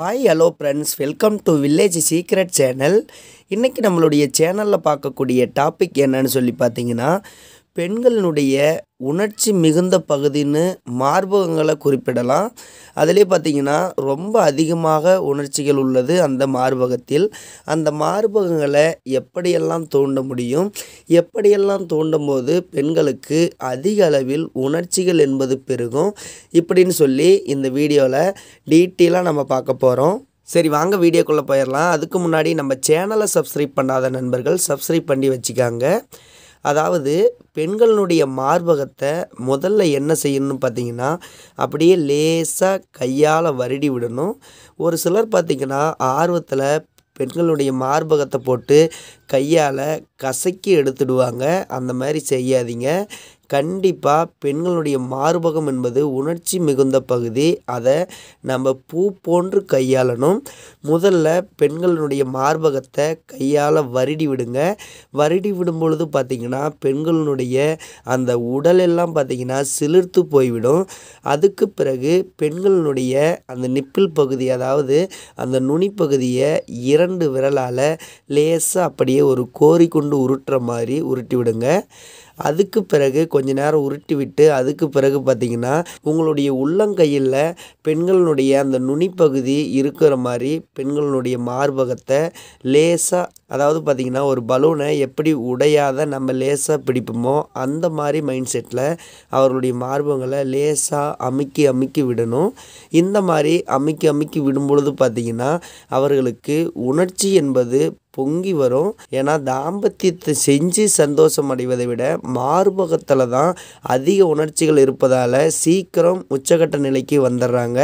hi hello friends welcome to village secret channel இன்றைக்கி நம்மளுடைய சேனலில் பார்க்கக்கூடிய டாபிக் என்னன்னு சொல்லி பார்த்தீங்கன்னா பெண்களினுடைய உணர்ச்சி மிகுந்த பகுதின்னு மார்பகங்களை குறிப்பிடலாம் அதிலே பார்த்திங்கன்னா ரொம்ப அதிகமாக உணர்ச்சிகள் உள்ளது அந்த மார்பகத்தில் அந்த மார்பகங்களை எப்படியெல்லாம் தோண்ட முடியும் எப்படியெல்லாம் தோண்டும் போது பெண்களுக்கு அதிக அளவில் உணர்ச்சிகள் என்பது பெருகும் இப்படின்னு சொல்லி இந்த வீடியோவில் டீட்டெயிலாக நம்ம பார்க்க போகிறோம் சரி வாங்க வீடியோக்குள்ளே போயிடலாம் அதுக்கு முன்னாடி நம்ம சேனலை சப்ஸ்கிரைப் பண்ணாத நண்பர்கள் சப்ஸ்கிரைப் பண்ணி வச்சுக்காங்க அதாவது பெண்களுடைய மார்பகத்தை முதல்ல என்ன செய்யணும்னு பார்த்தீங்கன்னா அப்படியே லேசாக கையால் வருடி விடணும் ஒரு சிலர் பார்த்திங்கன்னா ஆர்வத்தில் பெண்களுடைய மார்பகத்தை போட்டு கையால் கசக்கி எடுத்துடுவாங்க அந்த மாதிரி செய்யாதீங்க கண்டிப்பாக பெண்களுடைய மார்பகம் என்பது உணர்ச்சி மிகுந்த பகுதி அதை நம்ம பூ போன்று கையாளணும் முதல்ல பெண்களுடைய மார்பகத்தை கையால் வருடி விடுங்க வருடி விடும் பொழுது பார்த்திங்கன்னா பெண்களுடைய அந்த உடல் எல்லாம் பார்த்திங்கன்னா சிலிர்த்து போய்விடும் அதுக்கு பிறகு பெண்களுடைய அந்த நிப்பில் பகுதி அதாவது அந்த நுனி பகுதியை இரண்டு விரலால் லேசாக அப்படியே ஒரு கோரி கொண்டு உருட்டுற மாதிரி உருட்டி விடுங்க அதுக்கு பிறகு கொஞ்ச நேரம் உருட்டி விட்டு அதுக்கு பிறகு பார்த்திங்கன்னா உங்களுடைய உள்ளங்கையில் பெண்களுடைய அந்த நுனிப்பகுதி இருக்கிற மாதிரி பெண்களுடைய மார்பகத்தை லேசாக அதாவது பார்த்திங்கன்னா ஒரு பலூனை எப்படி உடையாத நம்ம லேசாக பிடிப்போமோ அந்த மாதிரி மைண்ட் செட்டில் அவர்களுடைய மார்பகங்களை லேசாக அமுக்கி அமுக்கி விடணும் இந்த மாதிரி அமுக்கி அமுக்கி விடும் பொழுது பார்த்திங்கன்னா அவர்களுக்கு உணர்ச்சி என்பது பொங்கி வரும் ஏன்னா தாம்பத்தியத்தை செஞ்சு சந்தோஷம் அடைவதை விட மார்பகத்தில் தான் அதிக உணர்ச்சிகள் இருப்பதால் சீக்கிரம் உச்சகட்ட நிலைக்கு வந்துடுறாங்க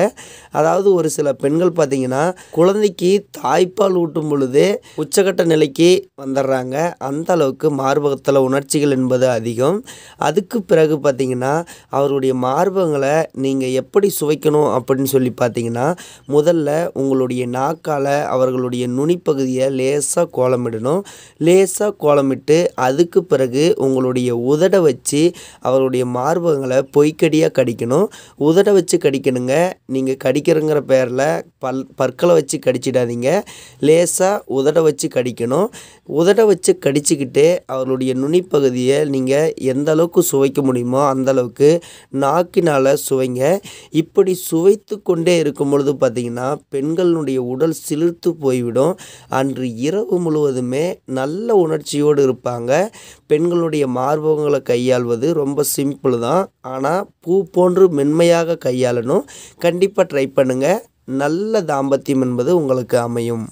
அதாவது ஒரு சில பெண்கள் பார்த்திங்கன்னா குழந்தைக்கு தாய்ப்பால் ஊட்டும் பொழுதே உச்சகட்ட நிலைக்கு வந்துடுறாங்க அந்த அளவுக்கு மார்பகத்தில் உணர்ச்சிகள் என்பது அதிகம் அதுக்கு பிறகு பார்த்தீங்கன்னா அவருடைய மார்பகங்களை நீங்கள் எப்படி சுவைக்கணும் அப்படின்னு சொல்லி பார்த்தீங்கன்னா முதல்ல உங்களுடைய நாக்கால் அவர்களுடைய நுனிப்பகுதியை லேஸ் லேசாக கோலமிடணும் லேசாக கோலமிட்டு அதுக்கு பிறகு உங்களுடைய உதடை வச்சு அவருடைய மார்பகங்களை பொய்க்கடியாக கடிக்கணும் உதடை வச்சு கடிக்கணுங்க நீங்கள் கடிக்கிறங்கிற பேரில் பல் பற்களை வச்சு கடிச்சிடாதீங்க லேசாக உதடை வச்சு கடிக்கணும் உதடை வச்சு கடிச்சிக்கிட்டு அவருடைய நுனிப்பகுதியை நீங்கள் எந்த அளவுக்கு சுவைக்க முடியுமோ அந்தளவுக்கு நாக்கினால் சுவைங்க இப்படி சுவைத்து கொண்டே இருக்கும் பொழுது பார்த்திங்கன்னா பெண்களுடைய உடல் சிலிர்த்து போய்விடும் அன்று இரவு இரவு முழுவதுமே நல்ல உணர்ச்சியோடு இருப்பாங்க பெண்களுடைய மார்பகங்களை கையாள்வது ரொம்ப சிம்பிள் தான் ஆனால் பூ போன்று மென்மையாக கையாளணும் கண்டிப்பாக ட்ரை பண்ணுங்கள் நல்ல தாம்பத்தியம் என்பது உங்களுக்கு அமையும்